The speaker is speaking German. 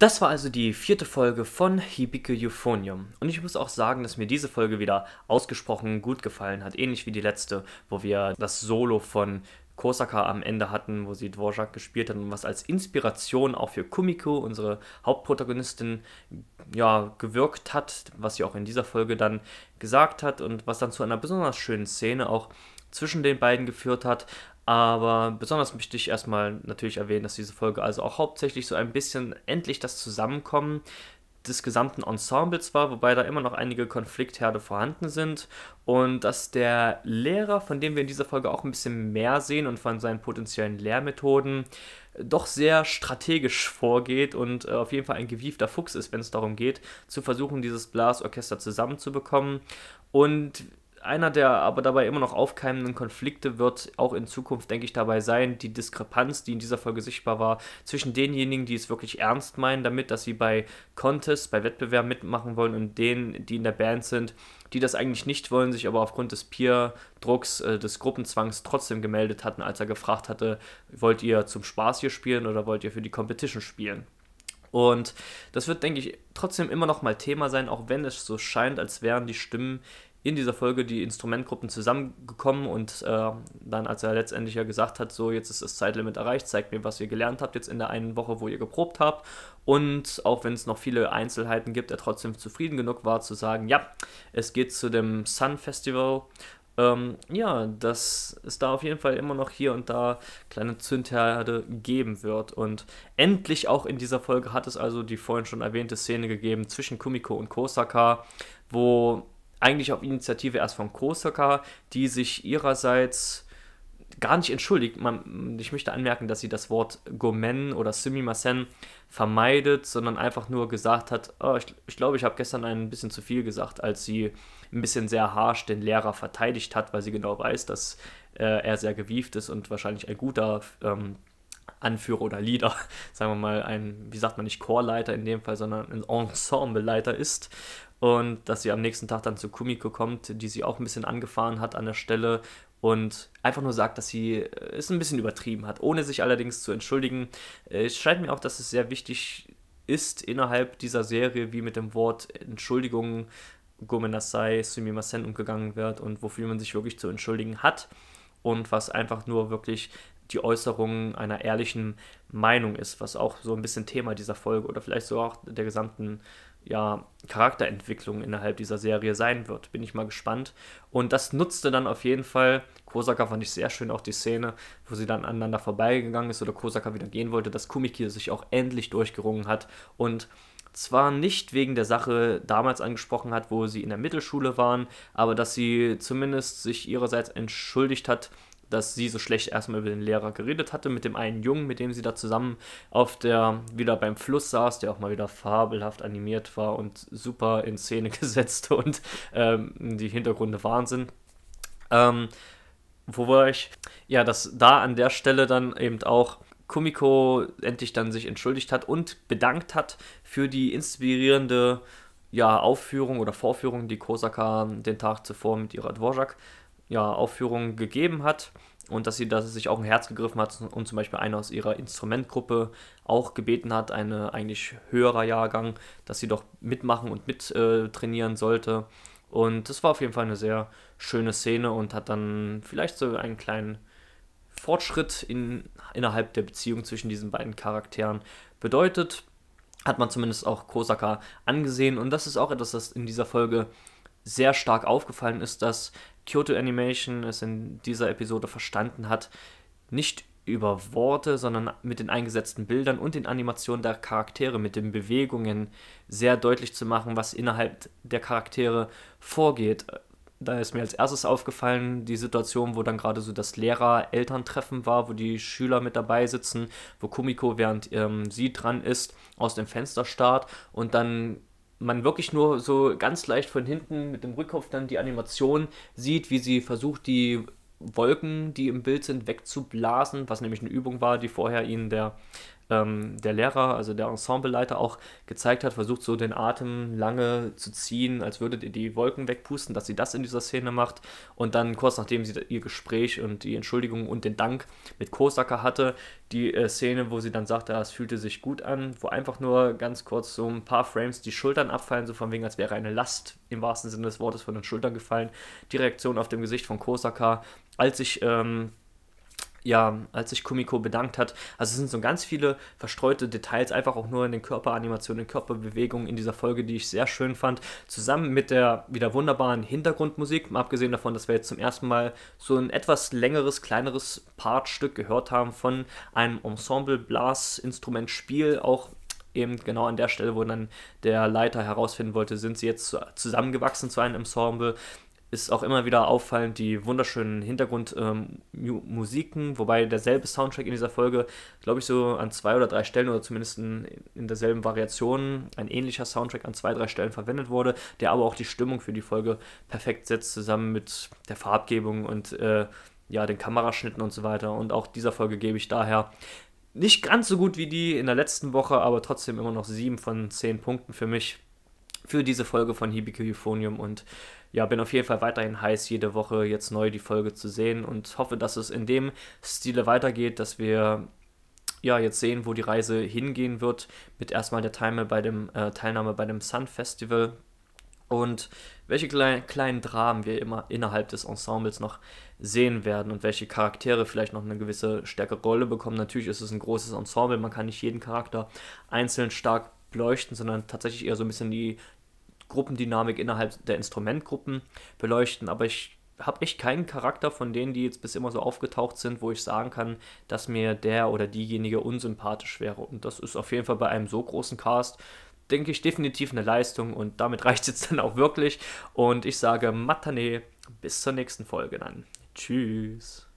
Das war also die vierte Folge von Hibike Euphonium. Und ich muss auch sagen, dass mir diese Folge wieder ausgesprochen gut gefallen hat. Ähnlich wie die letzte, wo wir das Solo von Kosaka am Ende hatten, wo sie Dvorak gespielt hat und was als Inspiration auch für Kumiko, unsere Hauptprotagonistin, ja, gewirkt hat, was sie auch in dieser Folge dann gesagt hat und was dann zu einer besonders schönen Szene auch zwischen den beiden geführt hat, aber besonders möchte ich erstmal natürlich erwähnen, dass diese Folge also auch hauptsächlich so ein bisschen endlich das Zusammenkommen des gesamten Ensembles war, wobei da immer noch einige Konfliktherde vorhanden sind und dass der Lehrer, von dem wir in dieser Folge auch ein bisschen mehr sehen und von seinen potenziellen Lehrmethoden, doch sehr strategisch vorgeht und äh, auf jeden Fall ein gewiefter Fuchs ist, wenn es darum geht, zu versuchen, dieses Blasorchester zusammenzubekommen. Und einer der aber dabei immer noch aufkeimenden Konflikte wird auch in Zukunft, denke ich, dabei sein, die Diskrepanz, die in dieser Folge sichtbar war, zwischen denjenigen, die es wirklich ernst meinen damit, dass sie bei Contests, bei Wettbewerben mitmachen wollen und denen, die in der Band sind, die das eigentlich nicht wollen, sich aber aufgrund des Peer-Drucks, äh, des Gruppenzwangs trotzdem gemeldet hatten, als er gefragt hatte, wollt ihr zum Spaß hier spielen oder wollt ihr für die Competition spielen? Und das wird, denke ich, trotzdem immer noch mal Thema sein, auch wenn es so scheint, als wären die Stimmen in dieser Folge die Instrumentgruppen zusammengekommen und äh, dann, als er letztendlich ja gesagt hat, so jetzt ist das Zeitlimit erreicht, zeigt mir, was ihr gelernt habt jetzt in der einen Woche, wo ihr geprobt habt. Und auch wenn es noch viele Einzelheiten gibt, er trotzdem zufrieden genug war zu sagen, ja, es geht zu dem Sun Festival ähm, ja, dass es da auf jeden Fall immer noch hier und da kleine Zündherde geben wird. Und endlich auch in dieser Folge hat es also die vorhin schon erwähnte Szene gegeben zwischen Kumiko und Kosaka, wo eigentlich auf Initiative erst von Kosaka, die sich ihrerseits gar nicht entschuldigt. Man, ich möchte anmerken, dass sie das Wort Gomen oder Sumimasen vermeidet, sondern einfach nur gesagt hat, oh, ich, ich glaube, ich habe gestern ein bisschen zu viel gesagt, als sie ein bisschen sehr harsch den Lehrer verteidigt hat, weil sie genau weiß, dass äh, er sehr gewieft ist und wahrscheinlich ein guter ähm, Anführer oder Leader, sagen wir mal, ein, wie sagt man nicht, Chorleiter in dem Fall, sondern ein Ensembleleiter ist. Und dass sie am nächsten Tag dann zu Kumiko kommt, die sie auch ein bisschen angefahren hat an der Stelle und einfach nur sagt, dass sie äh, es ein bisschen übertrieben hat, ohne sich allerdings zu entschuldigen. Äh, es scheint mir auch, dass es sehr wichtig ist innerhalb dieser Serie, wie mit dem Wort Entschuldigung Gomenasai, Sumimasen umgegangen wird und wofür man sich wirklich zu entschuldigen hat und was einfach nur wirklich die Äußerung einer ehrlichen Meinung ist, was auch so ein bisschen Thema dieser Folge oder vielleicht so auch der gesamten ja, Charakterentwicklung innerhalb dieser Serie sein wird. Bin ich mal gespannt. Und das nutzte dann auf jeden Fall. Kosaka fand ich sehr schön, auch die Szene, wo sie dann aneinander vorbeigegangen ist oder Kosaka wieder gehen wollte, dass Kumiki sich auch endlich durchgerungen hat und zwar nicht wegen der Sache damals angesprochen hat, wo sie in der Mittelschule waren, aber dass sie zumindest sich ihrerseits entschuldigt hat, dass sie so schlecht erstmal über den Lehrer geredet hatte, mit dem einen Jungen, mit dem sie da zusammen auf der, wieder beim Fluss saß, der auch mal wieder fabelhaft animiert war und super in Szene gesetzt und ähm, die Hintergründe Wahnsinn. Ähm, wo war ich? Ja, dass da an der Stelle dann eben auch Kumiko endlich dann sich entschuldigt hat und bedankt hat für die inspirierende ja, Aufführung oder Vorführung, die Kosaka den Tag zuvor mit ihrer Dvorak ja, Aufführungen gegeben hat und dass sie dass es sich auch ein Herz gegriffen hat und zum Beispiel einer aus ihrer Instrumentgruppe auch gebeten hat, eine eigentlich höherer Jahrgang, dass sie doch mitmachen und mit äh, trainieren sollte. Und das war auf jeden Fall eine sehr schöne Szene und hat dann vielleicht so einen kleinen Fortschritt in, innerhalb der Beziehung zwischen diesen beiden Charakteren bedeutet. Hat man zumindest auch Kosaka angesehen. Und das ist auch etwas, das in dieser Folge sehr stark aufgefallen ist, dass Kyoto Animation es in dieser Episode verstanden hat, nicht über Worte, sondern mit den eingesetzten Bildern und den Animationen der Charaktere, mit den Bewegungen sehr deutlich zu machen, was innerhalb der Charaktere vorgeht. Da ist mir als erstes aufgefallen die Situation, wo dann gerade so das Lehrer-Elterntreffen war, wo die Schüler mit dabei sitzen, wo Kumiko, während ähm, sie dran ist, aus dem Fenster starrt und dann man wirklich nur so ganz leicht von hinten mit dem Rückkopf dann die Animation sieht, wie sie versucht, die Wolken, die im Bild sind, wegzublasen, was nämlich eine Übung war, die vorher ihnen der ähm, der Lehrer, also der Ensembleleiter auch gezeigt hat, versucht so den Atem lange zu ziehen, als würdet ihr die Wolken wegpusten, dass sie das in dieser Szene macht. Und dann kurz nachdem sie ihr Gespräch und die Entschuldigung und den Dank mit Kosaka hatte, die äh, Szene, wo sie dann sagte, es fühlte sich gut an, wo einfach nur ganz kurz so ein paar Frames die Schultern abfallen, so von wegen, als wäre eine Last im wahrsten Sinne des Wortes von den Schultern gefallen. Die Reaktion auf dem Gesicht von Kosaka, als ich ähm, ja, als sich Kumiko bedankt hat. Also es sind so ganz viele verstreute Details, einfach auch nur in den Körperanimationen, in Körperbewegungen in dieser Folge, die ich sehr schön fand. Zusammen mit der wieder wunderbaren Hintergrundmusik, mal abgesehen davon, dass wir jetzt zum ersten Mal so ein etwas längeres, kleineres Partstück gehört haben von einem Ensemble Blasinstrumentspiel, auch eben genau an der Stelle, wo dann der Leiter herausfinden wollte, sind sie jetzt zusammengewachsen zu einem Ensemble ist auch immer wieder auffallend die wunderschönen Hintergrundmusiken, ähm, wobei derselbe Soundtrack in dieser Folge, glaube ich, so an zwei oder drei Stellen oder zumindest in, in, derselben Variation ein ähnlicher Soundtrack an zwei, drei Stellen verwendet wurde, der aber auch die Stimmung für die Folge perfekt setzt, zusammen mit der Farbgebung und äh, ja, den Kameraschnitten und so weiter. Und auch dieser Folge gebe ich daher nicht ganz so gut wie die in der letzten Woche, aber trotzdem immer noch sieben von zehn Punkten für mich für diese Folge von Hibiki Euphonium und ja, bin auf jeden Fall weiterhin heiß, jede Woche jetzt neu die Folge zu sehen und hoffe, dass es in dem Stile weitergeht, dass wir ja, jetzt sehen, wo die Reise hingehen wird, mit erstmal der Teilnahme bei dem, äh, Teilnahme bei dem Sun Festival und welche klein, kleinen Dramen wir immer innerhalb des Ensembles noch sehen werden und welche Charaktere vielleicht noch eine gewisse stärkere Rolle bekommen. Natürlich ist es ein großes Ensemble, man kann nicht jeden Charakter einzeln stark beleuchten, sondern tatsächlich eher so ein bisschen die Gruppendynamik innerhalb der Instrumentgruppen beleuchten, aber ich habe echt keinen Charakter von denen, die jetzt bis immer so aufgetaucht sind, wo ich sagen kann, dass mir der oder diejenige unsympathisch wäre. Und das ist auf jeden Fall bei einem so großen Cast, denke ich, definitiv eine Leistung und damit reicht es jetzt dann auch wirklich. Und ich sage Matane, bis zur nächsten Folge dann. Tschüss.